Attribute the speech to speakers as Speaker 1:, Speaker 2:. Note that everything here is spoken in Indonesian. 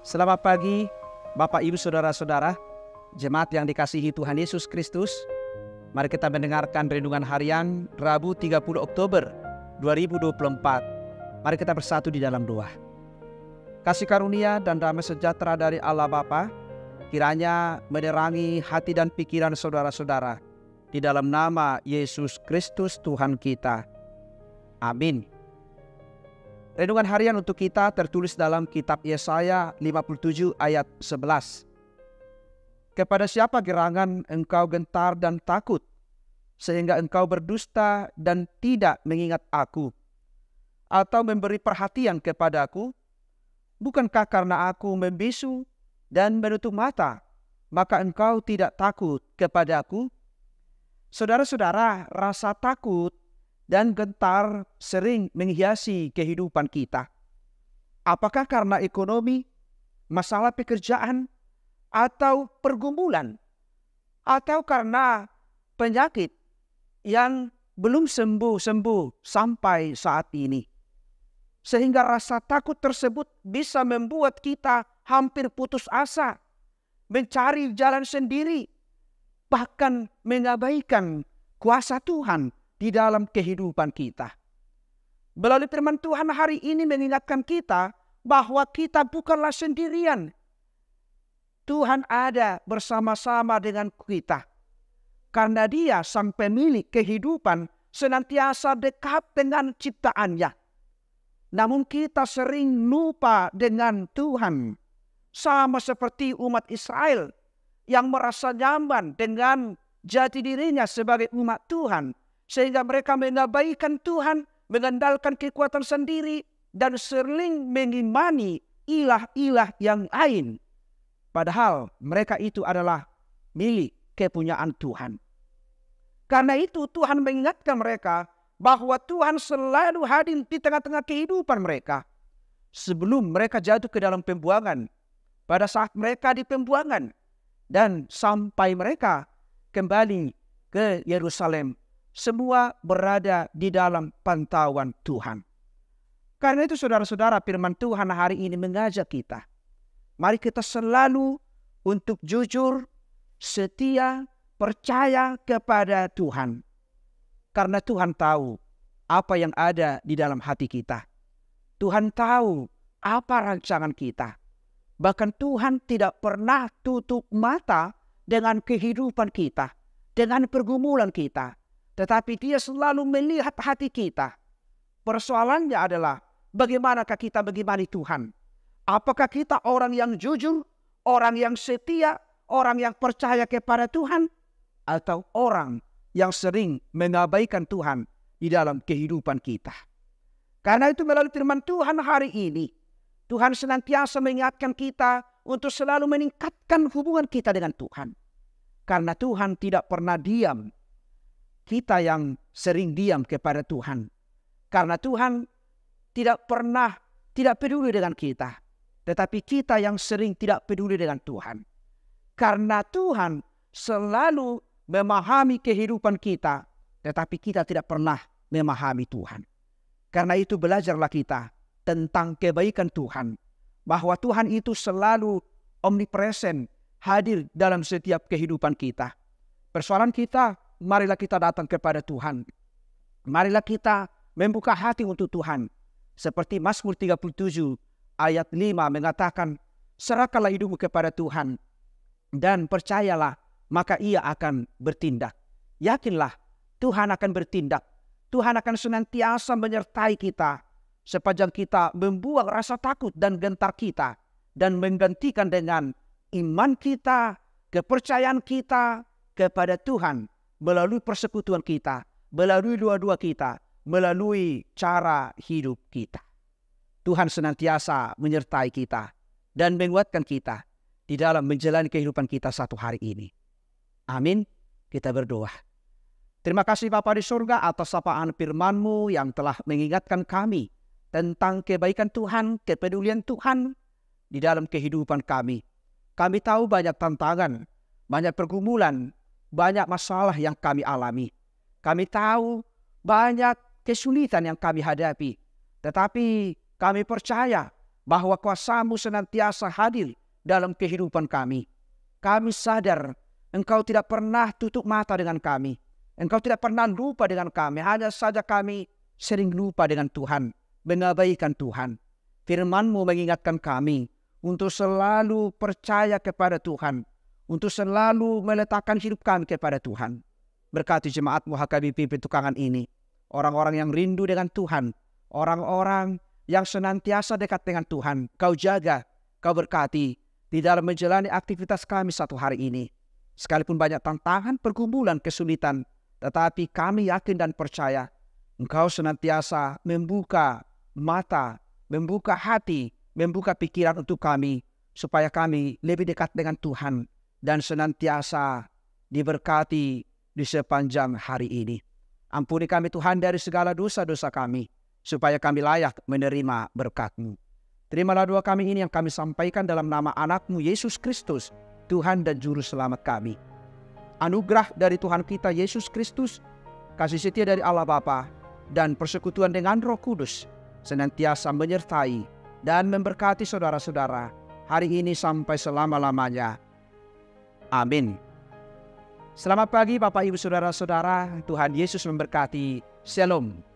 Speaker 1: Selamat pagi, Bapak, Ibu, Saudara-saudara, jemaat yang dikasihi Tuhan Yesus Kristus. Mari kita mendengarkan renungan harian Rabu 30 Oktober 2024. Mari kita bersatu di dalam doa. Kasih karunia dan damai sejahtera dari Allah Bapa kiranya menerangi hati dan pikiran saudara-saudara di dalam nama Yesus Kristus Tuhan kita. Amin. Renungan harian untuk kita tertulis dalam kitab Yesaya 57 ayat 11. Kepada siapa gerangan engkau gentar dan takut, sehingga engkau berdusta dan tidak mengingat aku, atau memberi perhatian kepadaku? Bukankah karena aku membisu dan menutup mata, maka engkau tidak takut kepadaku? Saudara-saudara, rasa takut dan gentar sering menghiasi kehidupan kita. Apakah karena ekonomi, masalah pekerjaan, atau pergumulan, atau karena penyakit yang belum sembuh-sembuh sampai saat ini? Sehingga rasa takut tersebut bisa membuat kita hampir putus asa, mencari jalan sendiri, bahkan mengabaikan kuasa Tuhan di dalam kehidupan kita. Melalui firman Tuhan hari ini mengingatkan kita bahwa kita bukanlah sendirian. Tuhan ada bersama-sama dengan kita. Karena dia sang pemilik kehidupan senantiasa dekat dengan ciptaannya. Namun kita sering lupa dengan Tuhan. Sama seperti umat Israel yang merasa nyaman dengan jati dirinya sebagai umat Tuhan sehingga mereka mengabaikan Tuhan, mengandalkan kekuatan sendiri, dan sering mengimani ilah-ilah yang lain. Padahal mereka itu adalah milik kepunyaan Tuhan. Karena itu Tuhan mengingatkan mereka bahwa Tuhan selalu hadir di tengah-tengah kehidupan mereka. Sebelum mereka jatuh ke dalam pembuangan, pada saat mereka di pembuangan, dan sampai mereka kembali ke Yerusalem semua berada di dalam pantauan Tuhan. Karena itu saudara-saudara firman Tuhan hari ini mengajak kita. Mari kita selalu untuk jujur, setia, percaya kepada Tuhan. Karena Tuhan tahu apa yang ada di dalam hati kita. Tuhan tahu apa rancangan kita. Bahkan Tuhan tidak pernah tutup mata dengan kehidupan kita, dengan pergumulan kita. Tetapi dia selalu melihat hati kita. Persoalannya adalah bagaimanakah kita bagaimana Tuhan? Apakah kita orang yang jujur, orang yang setia, orang yang percaya kepada Tuhan? Atau orang yang sering mengabaikan Tuhan di dalam kehidupan kita? Karena itu melalui firman Tuhan hari ini, Tuhan senantiasa mengingatkan kita untuk selalu meningkatkan hubungan kita dengan Tuhan. Karena Tuhan tidak pernah diam kita yang sering diam kepada Tuhan. Karena Tuhan tidak pernah tidak peduli dengan kita. Tetapi kita yang sering tidak peduli dengan Tuhan. Karena Tuhan selalu memahami kehidupan kita. Tetapi kita tidak pernah memahami Tuhan. Karena itu belajarlah kita tentang kebaikan Tuhan. Bahwa Tuhan itu selalu omnipresent hadir dalam setiap kehidupan kita. Persoalan kita marilah kita datang kepada Tuhan. Marilah kita membuka hati untuk Tuhan. Seperti Mazmur 37 ayat 5 mengatakan, Serahkanlah hidupmu kepada Tuhan dan percayalah maka ia akan bertindak. Yakinlah Tuhan akan bertindak. Tuhan akan senantiasa menyertai kita sepanjang kita membuang rasa takut dan gentar kita dan menggantikan dengan iman kita, kepercayaan kita kepada Tuhan melalui persekutuan kita, melalui dua-dua kita, melalui cara hidup kita. Tuhan senantiasa menyertai kita dan menguatkan kita di dalam menjalani kehidupan kita satu hari ini. Amin. Kita berdoa. Terima kasih Bapa di surga atas sapaan firmanMu yang telah mengingatkan kami tentang kebaikan Tuhan, kepedulian Tuhan di dalam kehidupan kami. Kami tahu banyak tantangan, banyak pergumulan, banyak masalah yang kami alami. Kami tahu banyak kesulitan yang kami hadapi. Tetapi kami percaya bahwa kuasamu senantiasa hadir dalam kehidupan kami. Kami sadar engkau tidak pernah tutup mata dengan kami. Engkau tidak pernah lupa dengan kami. Hanya saja kami sering lupa dengan Tuhan. Mengabaikan Tuhan. Firmanmu mengingatkan kami untuk selalu percaya kepada Tuhan untuk selalu meletakkan hidup kami kepada Tuhan. Berkati jemaatmu HKBP Petukangan ini. Orang-orang yang rindu dengan Tuhan. Orang-orang yang senantiasa dekat dengan Tuhan. Kau jaga, kau berkati di dalam menjalani aktivitas kami satu hari ini. Sekalipun banyak tantangan, pergumulan, kesulitan, tetapi kami yakin dan percaya Engkau senantiasa membuka mata, membuka hati, membuka pikiran untuk kami supaya kami lebih dekat dengan Tuhan, dan senantiasa diberkati di sepanjang hari ini. Ampuni kami Tuhan dari segala dosa-dosa kami, supaya kami layak menerima berkat-Mu. Terimalah doa kami ini yang kami sampaikan dalam nama Anak-Mu Yesus Kristus, Tuhan dan Juru Selamat kami. Anugerah dari Tuhan kita Yesus Kristus, kasih setia dari Allah Bapa, dan persekutuan dengan Roh Kudus senantiasa menyertai dan memberkati saudara-saudara hari ini sampai selama-lamanya. Amin. Selamat pagi Bapak Ibu Saudara-saudara, Tuhan Yesus memberkati. Shalom.